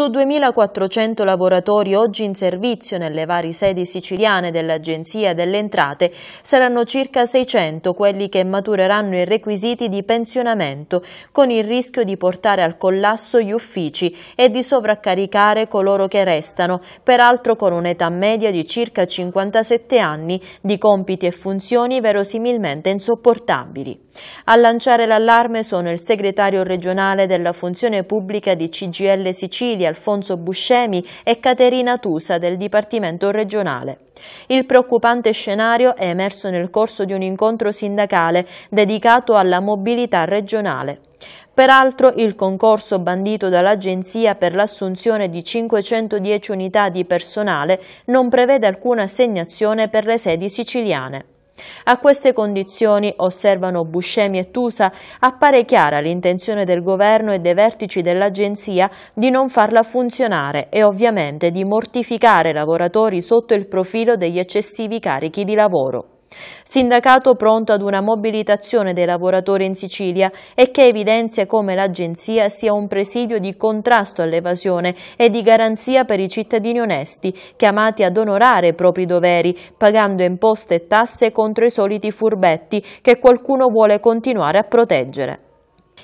Su 2.400 lavoratori oggi in servizio nelle varie sedi siciliane dell'Agenzia delle Entrate saranno circa 600 quelli che matureranno i requisiti di pensionamento, con il rischio di portare al collasso gli uffici e di sovraccaricare coloro che restano, peraltro con un'età media di circa 57 anni, di compiti e funzioni verosimilmente insopportabili. A lanciare l'allarme sono il segretario regionale della funzione pubblica di CGL Sicilia, Alfonso Buscemi, e Caterina Tusa del Dipartimento regionale. Il preoccupante scenario è emerso nel corso di un incontro sindacale dedicato alla mobilità regionale. Peraltro il concorso bandito dall'Agenzia per l'assunzione di 510 unità di personale non prevede alcuna assegnazione per le sedi siciliane. A queste condizioni, osservano Buscemi e Tusa, appare chiara l'intenzione del governo e dei vertici dell'agenzia di non farla funzionare e ovviamente di mortificare i lavoratori sotto il profilo degli eccessivi carichi di lavoro. Sindacato pronto ad una mobilitazione dei lavoratori in Sicilia e che evidenzia come l'agenzia sia un presidio di contrasto all'evasione e di garanzia per i cittadini onesti, chiamati ad onorare i propri doveri, pagando imposte e tasse contro i soliti furbetti che qualcuno vuole continuare a proteggere.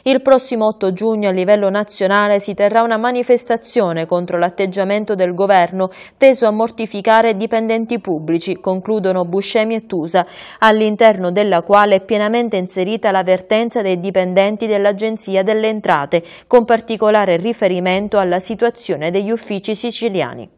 Il prossimo 8 giugno a livello nazionale si terrà una manifestazione contro l'atteggiamento del governo teso a mortificare dipendenti pubblici, concludono Buscemi e Tusa, all'interno della quale è pienamente inserita l'avvertenza dei dipendenti dell'Agenzia delle Entrate, con particolare riferimento alla situazione degli uffici siciliani.